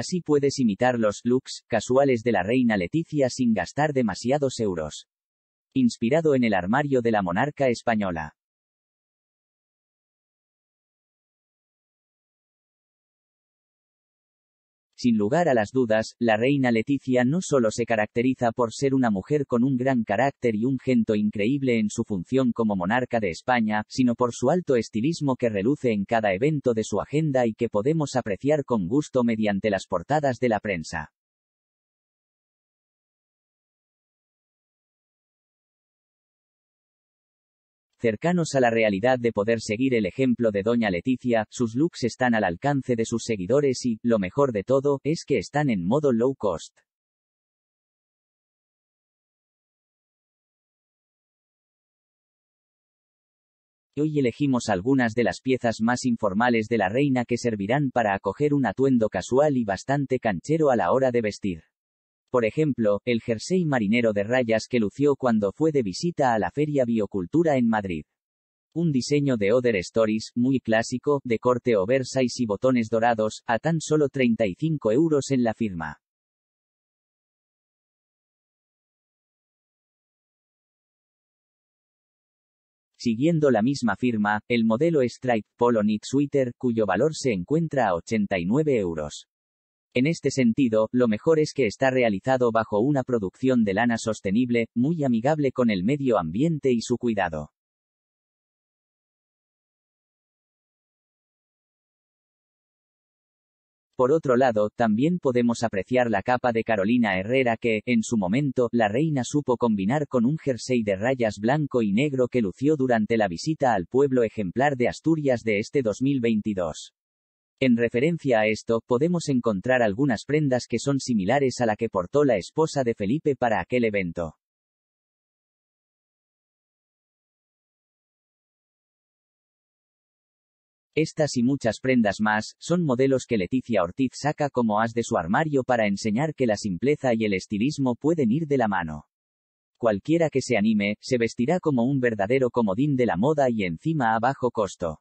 Así puedes imitar los looks casuales de la reina Leticia sin gastar demasiados euros. Inspirado en el armario de la monarca española. Sin lugar a las dudas, la reina Leticia no solo se caracteriza por ser una mujer con un gran carácter y un gento increíble en su función como monarca de España, sino por su alto estilismo que reluce en cada evento de su agenda y que podemos apreciar con gusto mediante las portadas de la prensa. cercanos a la realidad de poder seguir el ejemplo de Doña Leticia, sus looks están al alcance de sus seguidores y, lo mejor de todo, es que están en modo low cost. hoy elegimos algunas de las piezas más informales de la reina que servirán para acoger un atuendo casual y bastante canchero a la hora de vestir. Por ejemplo, el jersey marinero de rayas que lució cuando fue de visita a la Feria Biocultura en Madrid. Un diseño de Other Stories, muy clásico, de corte oversize y botones dorados, a tan solo 35 euros en la firma. Siguiendo la misma firma, el modelo Stripe Polo Knit Sweater, cuyo valor se encuentra a 89 euros. En este sentido, lo mejor es que está realizado bajo una producción de lana sostenible, muy amigable con el medio ambiente y su cuidado. Por otro lado, también podemos apreciar la capa de Carolina Herrera que, en su momento, la reina supo combinar con un jersey de rayas blanco y negro que lució durante la visita al pueblo ejemplar de Asturias de este 2022. En referencia a esto, podemos encontrar algunas prendas que son similares a la que portó la esposa de Felipe para aquel evento. Estas y muchas prendas más, son modelos que Leticia Ortiz saca como as de su armario para enseñar que la simpleza y el estilismo pueden ir de la mano. Cualquiera que se anime, se vestirá como un verdadero comodín de la moda y encima a bajo costo.